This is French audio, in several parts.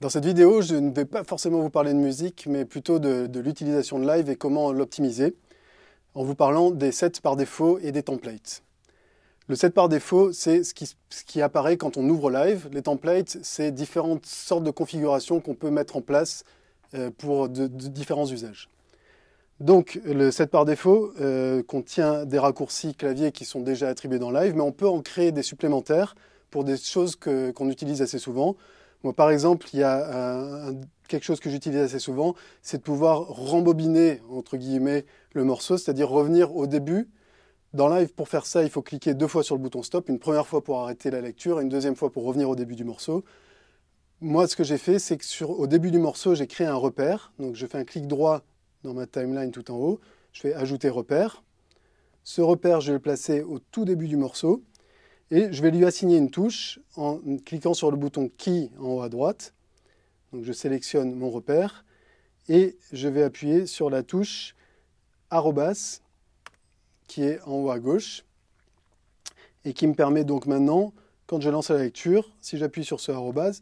Dans cette vidéo, je ne vais pas forcément vous parler de musique, mais plutôt de, l'utilisation de Live et comment l'optimiser, en vous parlant des sets par défaut et des templates. Le set par défaut, c'est ce qui, apparaît quand on ouvre Live. Les templates, c'est différentes sortes de configurations qu'on peut mettre en place euh, pour différents usages. Donc le set par défaut euh, contient des raccourcis clavier qui sont déjà attribués dans Live, mais on peut en créer des supplémentaires pour des choses qu'on utilise assez souvent. Moi, par exemple, il y a quelque chose que j'utilise assez souvent, c'est de pouvoir rembobiner, entre guillemets, le morceau, c'est-à-dire revenir au début. Dans Live, pour faire ça, il faut cliquer deux fois sur le bouton Stop, une première fois pour arrêter la lecture, une deuxième fois pour revenir au début du morceau. Moi, ce que j'ai fait, c'est que au début du morceau, j'ai créé un repère. Donc, je fais un clic droit dans ma timeline tout en haut. Je fais Ajouter repère. Ce repère, je vais le placer au tout début du morceau. Et je vais lui assigner une touche en cliquant sur le bouton Key en haut à droite. Donc je sélectionne mon repère et je vais appuyer sur la touche arrobas qui est en haut à gauche et qui me permet donc maintenant, quand je lance la lecture, si j'appuie sur ce arrobas,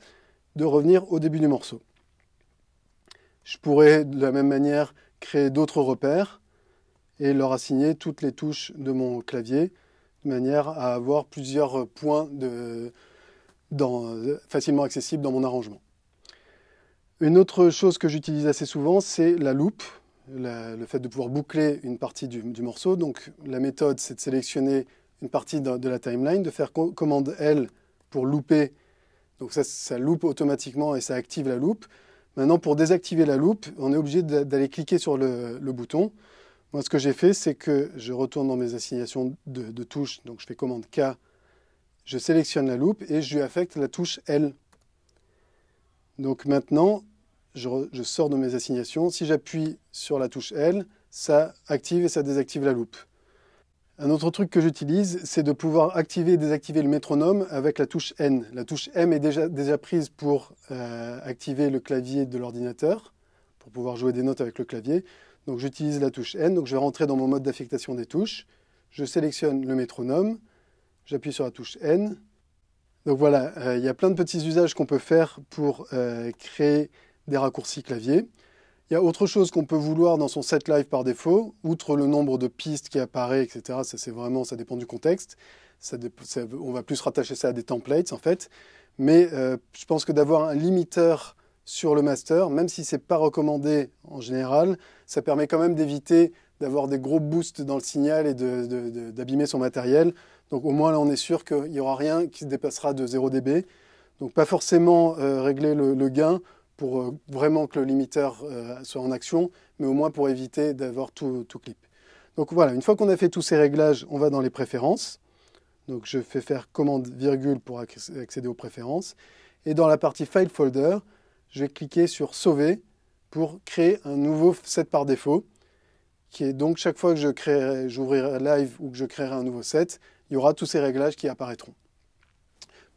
de revenir au début du morceau. Je pourrais de la même manière créer d'autres repères et leur assigner toutes les touches de mon clavier manière à avoir plusieurs points facilement accessibles dans mon arrangement. Une autre chose que j'utilise assez souvent, c'est la loupe, le fait de pouvoir boucler une partie du, morceau. Donc la méthode, c'est de sélectionner une partie de, la timeline, de faire commande L pour louper. Donc ça, ça loupe automatiquement et ça active la loupe. Maintenant, pour désactiver la loupe, on est obligé d'aller cliquer sur le bouton ce que j'ai fait, c'est que je retourne dans mes assignations de, touches. Donc, je fais commande K, je sélectionne la loupe et je lui affecte la touche L. Donc maintenant, je, sors de mes assignations. Si j'appuie sur la touche L, ça active et ça désactive la loupe. Un autre truc que j'utilise, c'est de pouvoir activer et désactiver le métronome avec la touche N. La touche M est déjà, déjà prise pour euh, activer le clavier de l'ordinateur, pour pouvoir jouer des notes avec le clavier. Donc j'utilise la touche N, donc je vais rentrer dans mon mode d'affectation des touches. Je sélectionne le métronome, j'appuie sur la touche N. Donc voilà, euh, il y a plein de petits usages qu'on peut faire pour euh, créer des raccourcis clavier. Il y a autre chose qu'on peut vouloir dans son set live par défaut, outre le nombre de pistes qui apparaît, etc. Ça, c'est vraiment, ça dépend du contexte. on va plus rattacher ça à des templates, en fait. Mais euh, je pense que d'avoir un limiteur sur le master, même si ce n'est pas recommandé en général, ça permet quand même d'éviter d'avoir des gros boosts dans le signal et d'abîmer son matériel. Donc au moins là on est sûr qu'il n'y aura rien qui se dépassera de 0 dB. Donc pas forcément euh, régler le, gain pour euh, vraiment que le limiteur euh, soit en action, mais au moins pour éviter d'avoir tout, tout, clip. Donc voilà, une fois qu'on a fait tous ces réglages, on va dans les préférences. Donc je fais faire commande virgule pour accéder aux préférences. Et dans la partie File Folder, je vais cliquer sur Sauver pour créer un nouveau set par défaut, qui est donc chaque fois que je créerai, j'ouvrirai live ou que je créerai un nouveau set, il y aura tous ces réglages qui apparaîtront.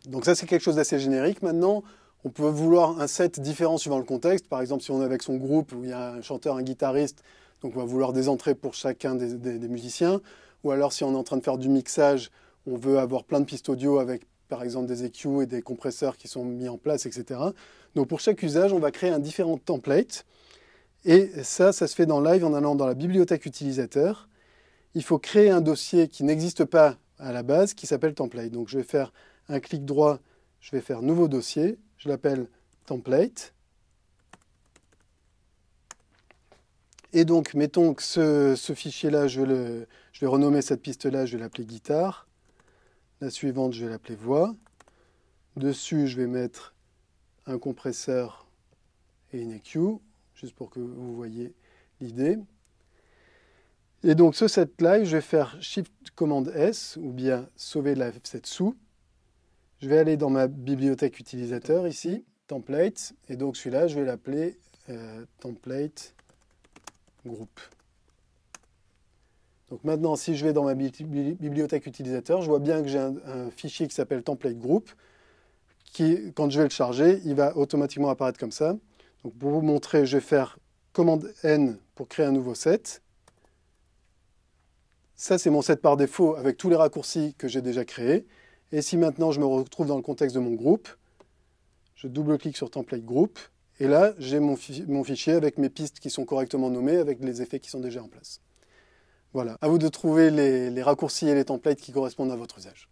Donc ça c'est quelque chose d'assez générique. Maintenant, on peut vouloir un set différent suivant le contexte. Par exemple, si on est avec son groupe où il y a un chanteur, un guitariste, donc on va vouloir des entrées pour chacun des musiciens. Ou alors si on est en train de faire du mixage, on veut avoir plein de pistes audio avec par exemple des EQ et des compresseurs qui sont mis en place, etc. Donc pour chaque usage, on va créer un différent template. Et ça, ça se fait dans Live en allant dans la bibliothèque utilisateur. Il faut créer un dossier qui n'existe pas à la base, qui s'appelle template. Donc je vais faire un clic droit, je vais faire nouveau dossier, je l'appelle template. Et donc, mettons que ce, fichier-là, je vais renommer cette piste-là, je vais l'appeler guitare. La suivante, je vais l'appeler voix. Dessus, je vais mettre un compresseur et une EQ, juste pour que vous voyez l'idée. Et donc, sur cette live, je vais faire Shift Shift-Command-S S, ou bien sauver la 7 sous. Je vais aller dans ma bibliothèque utilisateur ici, template, et donc celui-là, je vais l'appeler euh, template group. Donc maintenant, si je vais dans ma bibliothèque utilisateur, je vois bien que j'ai un, fichier qui s'appelle template group, qui, quand je vais le charger, il va automatiquement apparaître comme ça. Donc pour vous montrer, je vais faire commande N pour créer un nouveau set. Ça, c'est mon set par défaut avec tous les raccourcis que j'ai déjà créés. Et si maintenant je me retrouve dans le contexte de mon groupe, je double-clique sur template group, et là, j'ai mon fichier avec mes pistes qui sont correctement nommées, avec les effets qui sont déjà en place. Voilà, à vous de trouver les, les raccourcis et les templates qui correspondent à votre usage.